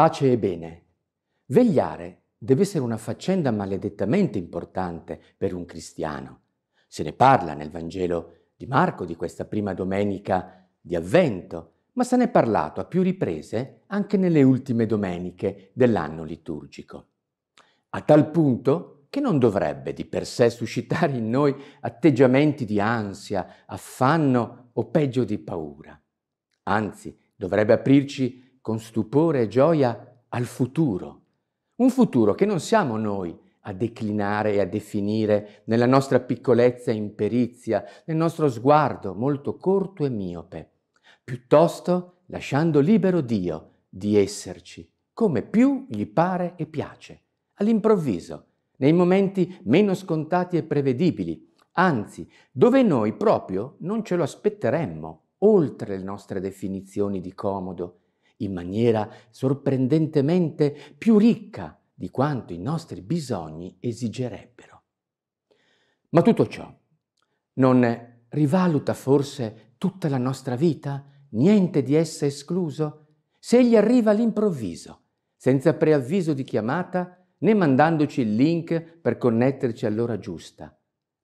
Pace e bene. Vegliare deve essere una faccenda maledettamente importante per un cristiano. Se ne parla nel Vangelo di Marco di questa prima domenica di avvento, ma se ne è parlato a più riprese anche nelle ultime domeniche dell'anno liturgico. A tal punto che non dovrebbe di per sé suscitare in noi atteggiamenti di ansia, affanno o peggio di paura. Anzi, dovrebbe aprirci a con stupore e gioia al futuro, un futuro che non siamo noi a declinare e a definire nella nostra piccolezza e imperizia, nel nostro sguardo molto corto e miope, piuttosto lasciando libero Dio di esserci come più gli pare e piace, all'improvviso, nei momenti meno scontati e prevedibili, anzi, dove noi proprio non ce lo aspetteremmo, oltre le nostre definizioni di comodo, in maniera sorprendentemente più ricca di quanto i nostri bisogni esigerebbero. Ma tutto ciò non rivaluta forse tutta la nostra vita, niente di essa escluso? Se egli arriva all'improvviso, senza preavviso di chiamata, né mandandoci il link per connetterci all'ora giusta,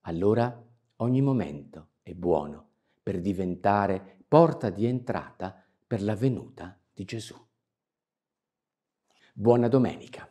allora ogni momento è buono per diventare porta di entrata per la venuta di Gesù. Buona domenica.